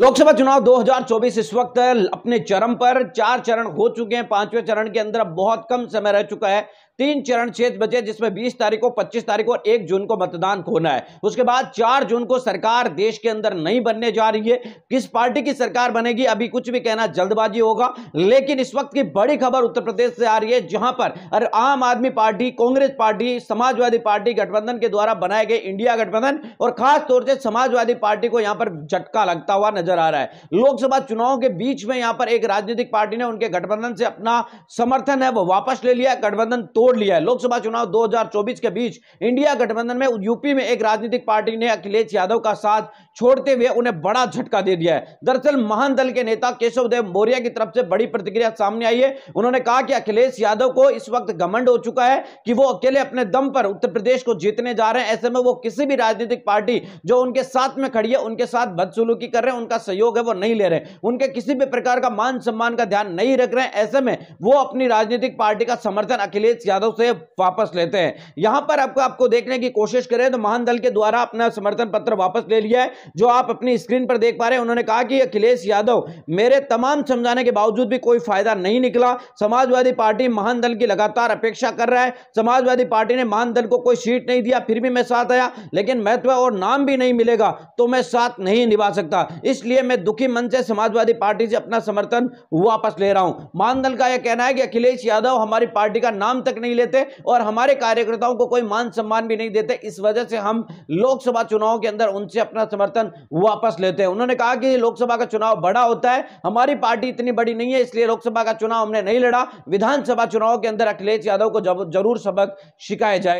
लोकसभा चुनाव 2024 इस वक्त अपने चरम पर चार चरण हो चुके हैं पांचवें चरण के अंदर अब बहुत कम समय रह चुका है तीन चरण क्षेत्र बचे जिसमें बीस तारीख को पच्चीस तारीख को और एक जून को मतदान होना है उसके बाद चार जून को सरकार देश के अंदर नहीं बनने जा रही है किस पार्टी की सरकार बनेगी अभी कुछ भी कहना जल्दबाजी होगा लेकिन इस वक्त की बड़ी खबर उत्तर प्रदेश से आ रही है जहां पर अरे Aam Aadmi Party Congress Party Samajwadi Party गठबंधन के द्वारा बनाए गए इंडिया गठबंधन और खास तौर से समाजवादी पार्टी को यहां पर झटका लगता हुआ नजर आ रहा है लोकसभा चुनाव के बीच में यहां पर एक राजनीतिक पार्टी ने उनके गठबंधन से अपना समर्थन है वो वापस ले लिया गठबंधन तोड़ छोड़ लिया है लोकसभा चुनाव 2024 के बीच इंडिया गठबंधन में यूपी में एक राजनीतिक पार्टी ने अखिलेश यादव का साथ छोड़ते हुए उन्हें बड़ा झटका दे दिया है दरअसल महान दल के नेता केशव देव मौर्य की तरफ से बड़ी प्रतिक्रिया सामने आई है उन्होंने कहा कि अखिलेश यादव को इस वक्त घमंड हो चुका है कि वो अकेले अपने दम पर उत्तर प्रदेश को जीतने जा रहे हैं ऐसे में वो किसी भी राजनीतिक पार्टी जो उनके साथ में खड़ी है उनके साथ बदसुलूकी कर रहे हैं उनका सहयोग है वो नहीं ले रहे उनके किसी भी प्रकार का मान सम्मान का ध्यान नहीं रख रहे ऐसे में वो अपनी राजनीतिक पार्टी का समर्थन अखिलेश यादव यादव से वापस लेते हैं यहां पर आपको आपको देखने की कोशिश करें तो महान दल के द्वारा अपना समर्थन पत्र वापस ले लिया है जो आप अपनी स्क्रीन पर देख पा रहे हैं उन्होंने कहा कि अखिलेश यादव मेरे तमाम समझाने के बावजूद भी कोई फायदा नहीं निकला समाजवादी पार्टी महान दल की लगातार अपेक्षा कर रहा है समाजवादी पार्टी ने महान दल को कोई सीट नहीं दिया फिर भी मैं साथ आया लेकिन महत्व और नाम भी नहीं मिलेगा तो मैं साथ नहीं निभा सकता इसलिए मैं दुखी मन से समाजवादी पार्टी से अपना समर्थन वापस ले रहा हूं महान दल का यह कहना है कि अखिलेश यादव हमारी पार्टी का नाम तक नहीं नहीं लेते और हमारे कार्यकर्ताओं को कोई मान सम्मान भी नहीं देते इस वजह से हम लोकसभा चुनाव के अंदर उनसे अपना समर्थन वापस लेते हैं उन्होंने कहा कि लोकसभा का चुनाव बड़ा होता है हमारी पार्टी इतनी बड़ी नहीं है इसलिए लोकसभा का चुनाव हमने नहीं लड़ा विधानसभा चुनाव के अंदर अखिलेश यादव को जरूर सबक सिखाया जाए